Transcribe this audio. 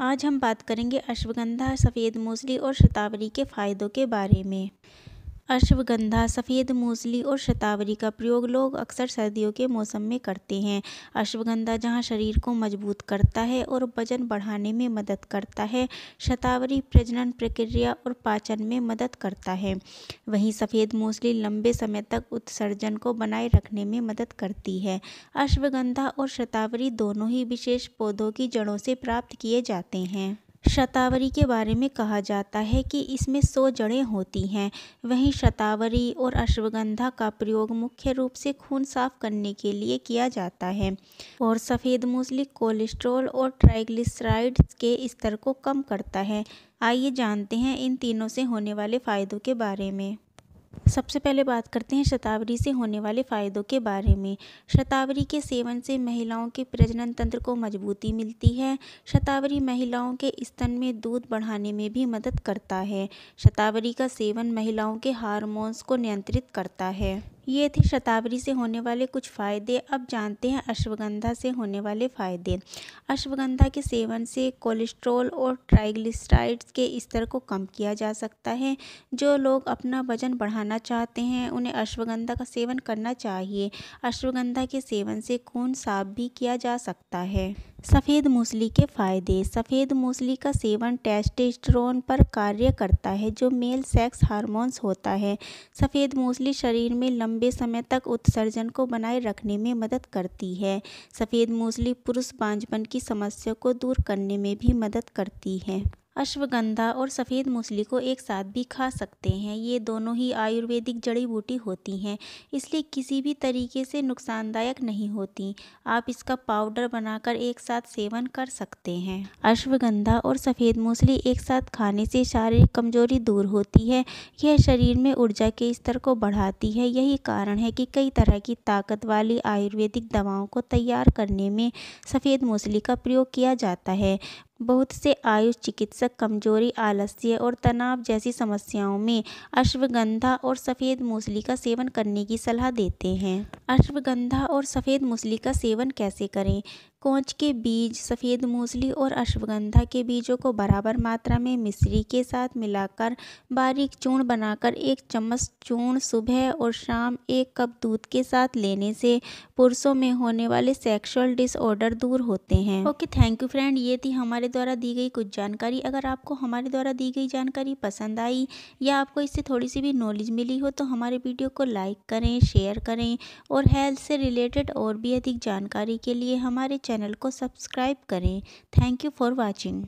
आज हम बात करेंगे अश्वगंधा सफ़ेद मूसली और शतावरी के फ़ायदों के बारे में अश्वगंधा सफ़ेद मूसली और शतावरी का प्रयोग लोग अक्सर सर्दियों के मौसम में करते हैं अश्वगंधा जहाँ शरीर को मजबूत करता है और वजन बढ़ाने में मदद करता है शतावरी प्रजनन प्रक्रिया और पाचन में मदद करता है वहीं सफ़ेद मूसली लंबे समय तक उत्सर्जन को बनाए रखने में मदद करती है अश्वगंधा और शतावरी दोनों ही विशेष पौधों की जड़ों से प्राप्त किए जाते हैं शतावरी के बारे में कहा जाता है कि इसमें सौ जड़ें होती हैं वहीं शतावरी और अश्वगंधा का प्रयोग मुख्य रूप से खून साफ करने के लिए किया जाता है और सफ़ेद मूसली कोलेस्ट्रॉल और ट्राइग्लिसराइड्स के स्तर को कम करता है आइए जानते हैं इन तीनों से होने वाले फ़ायदों के बारे में सबसे पहले बात करते हैं शतावरी से होने वाले फ़ायदों के बारे में शतावरी के सेवन से महिलाओं के प्रजनन तंत्र को मजबूती मिलती है शतावरी महिलाओं के स्तन में दूध बढ़ाने में भी मदद करता है शतावरी का सेवन महिलाओं के हार्मोन्स को नियंत्रित करता है ये थे शतावरी से होने वाले कुछ फ़ायदे अब जानते हैं अश्वगंधा से होने वाले फ़ायदे अश्वगंधा के सेवन से कोलेस्ट्रॉल और ट्राइग्लिसराइड्स के स्तर को कम किया जा सकता है जो लोग अपना वजन बढ़ाना करना चाहते हैं उन्हें अश्वगंधा का सेवन करना चाहिए अश्वगंधा के सेवन से खून साफ भी किया जा सकता है सफ़ेद मूसली के फ़ायदे सफ़ेद मूसली का सेवन टेस्टेस्टेरोन पर कार्य करता है जो मेल सेक्स हार्मोन्स होता है सफ़ेद मूसली शरीर में लंबे समय तक उत्सर्जन को बनाए रखने में मदद करती है सफ़ेद मूसली पुरुष बांझपन की समस्या को दूर करने में भी मदद करती है अश्वगंधा और सफ़ेद मूसली को एक साथ भी खा सकते हैं ये दोनों ही आयुर्वेदिक जड़ी बूटी होती हैं इसलिए किसी भी तरीके से नुकसानदायक नहीं होती आप इसका पाउडर बनाकर एक साथ सेवन कर सकते हैं अश्वगंधा और सफ़ेद मूसली एक साथ खाने से शारीरिक कमजोरी दूर होती है यह शरीर में ऊर्जा के स्तर को बढ़ाती है यही कारण है कि कई तरह की ताकत वाली आयुर्वेदिक दवाओं को तैयार करने में सफ़ेद मूसली का प्रयोग किया जाता है बहुत से आयुष चिकित्सक कमजोरी आलस्य और तनाव जैसी समस्याओं में अश्वगंधा और सफ़ेद मूसली का सेवन करने की सलाह देते हैं अश्वगंधा और सफ़ेद मूसली का सेवन कैसे करें कोंच के बीज सफ़ेद मूसली और अश्वगंधा के बीजों को बराबर मात्रा में मिश्री के साथ मिलाकर बारीक चूर्ण बनाकर एक चम्मच चूर्ण सुबह और शाम एक कप दूध के साथ लेने से पुरुषों में होने वाले सेक्सुअल डिसऑर्डर दूर होते हैं ओके थैंक यू फ्रेंड ये थी हमारे द्वारा दी गई कुछ जानकारी अगर आपको हमारे द्वारा दी गई जानकारी पसंद आई या आपको इससे थोड़ी सी भी नॉलेज मिली हो तो हमारे वीडियो को लाइक करें शेयर करें और और हेल्थ से रिलेटेड और भी अधिक जानकारी के लिए हमारे चैनल को सब्सक्राइब करें थैंक यू फॉर वॉचिंग